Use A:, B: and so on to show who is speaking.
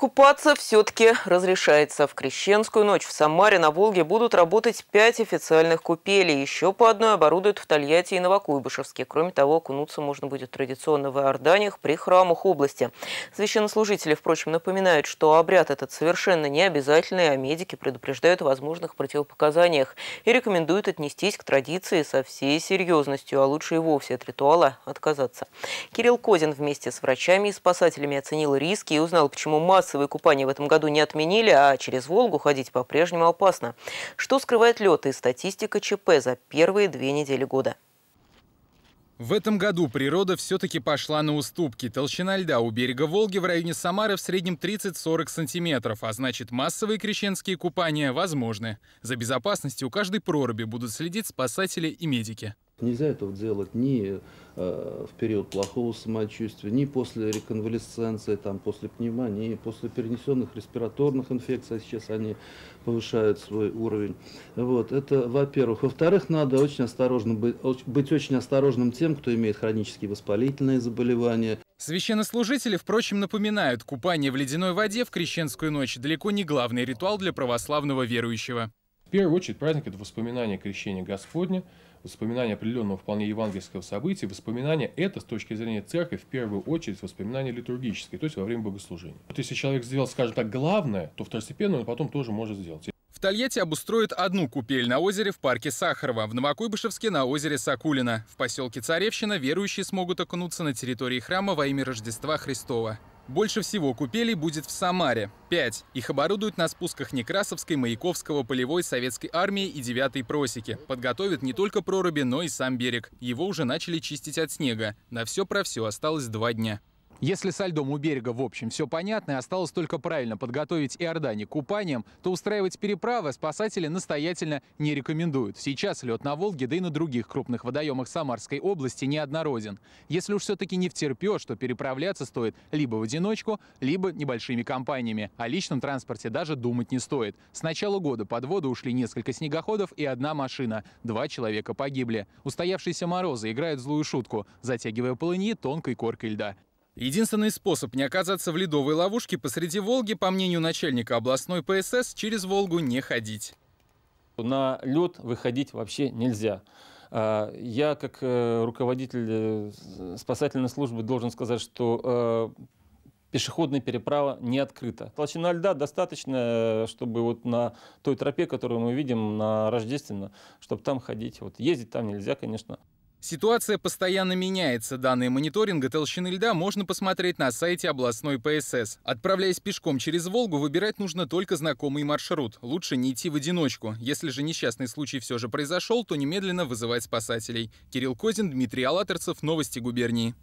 A: Купаться все-таки разрешается. В Крещенскую ночь в Самаре на Волге будут работать пять официальных купелей. Еще по одной оборудуют в Тольятти и Новокуйбышевске. Кроме того, окунуться можно будет традиционно в Иорданиях при храмах области. Священнослужители, впрочем, напоминают, что обряд этот совершенно не обязательный, а медики предупреждают о возможных противопоказаниях и рекомендуют отнестись к традиции со всей серьезностью, а лучше и вовсе от ритуала отказаться. Кирилл Козин вместе с врачами и спасателями оценил риски и узнал, почему масса массовые купания в этом году не отменили, а через Волгу ходить по-прежнему опасно. Что скрывает лед и статистика ЧП за первые две недели года?
B: В этом году природа все-таки пошла на уступки. Толщина льда у берега Волги в районе Самары в среднем 30-40 сантиметров, а значит массовые крещенские купания возможны. За безопасностью у каждой проруби будут следить спасатели и медики.
C: Нельзя этого делать ни э, в период плохого самочувствия, ни после реконвалесценции, там, после пневмонии, после перенесенных респираторных инфекций, а сейчас они повышают свой уровень. Вот, это во-первых. Во-вторых, надо очень осторожно быть, быть очень осторожным тем, кто имеет хронические воспалительные заболевания.
B: Священнослужители, впрочем, напоминают, купание в ледяной воде в крещенскую ночь далеко не главный ритуал для православного верующего.
C: В первую очередь праздник
B: – это воспоминание крещения Господня – воспоминание определенного вполне евангельского события, воспоминание это с точки зрения церкви в первую очередь воспоминание литургическое, то есть во время богослужения. Вот если человек сделал, скажем так, главное, то второстепенно он потом тоже может сделать. В Тольятти обустроят одну купель на озере в парке Сахарова, в Новокуйбышевске на озере Сакулина. В поселке Царевщина верующие смогут окунуться на территории храма во имя Рождества Христова. Больше всего купелей будет в Самаре – пять. Их оборудуют на спусках Некрасовской, Маяковского, Полевой, Советской армии и девятой й просеки. Подготовят не только проруби, но и сам берег. Его уже начали чистить от снега. На все про все осталось два дня. Если со льдом у берега, в общем, все понятно и осталось только правильно подготовить Иордане к купаниям, то устраивать переправы спасатели настоятельно не рекомендуют. Сейчас лед на Волге, да и на других крупных водоемах Самарской области неоднороден. Если уж все-таки не втерпешь, то переправляться стоит либо в одиночку, либо небольшими компаниями. О личном транспорте даже думать не стоит. С начала года под воду ушли несколько снегоходов и одна машина. Два человека погибли. Устоявшиеся морозы играют злую шутку, затягивая полыни тонкой коркой льда. Единственный способ не оказаться в ледовой ловушке посреди Волги, по мнению начальника областной ПСС, через Волгу не ходить. На лед выходить вообще нельзя. А, я, как э, руководитель э, спасательной службы, должен сказать, что э, пешеходная переправа не открыта. Толщина льда достаточно, чтобы вот на той тропе, которую мы видим на Рождественно, чтобы там ходить. Вот ездить там нельзя, конечно. Ситуация постоянно меняется. Данные мониторинга толщины льда можно посмотреть на сайте областной ПСС. Отправляясь пешком через Волгу, выбирать нужно только знакомый маршрут. Лучше не идти в одиночку. Если же несчастный случай все же произошел, то немедленно вызывать спасателей. Кирилл Козин, Дмитрий Алаторцев, Новости губернии.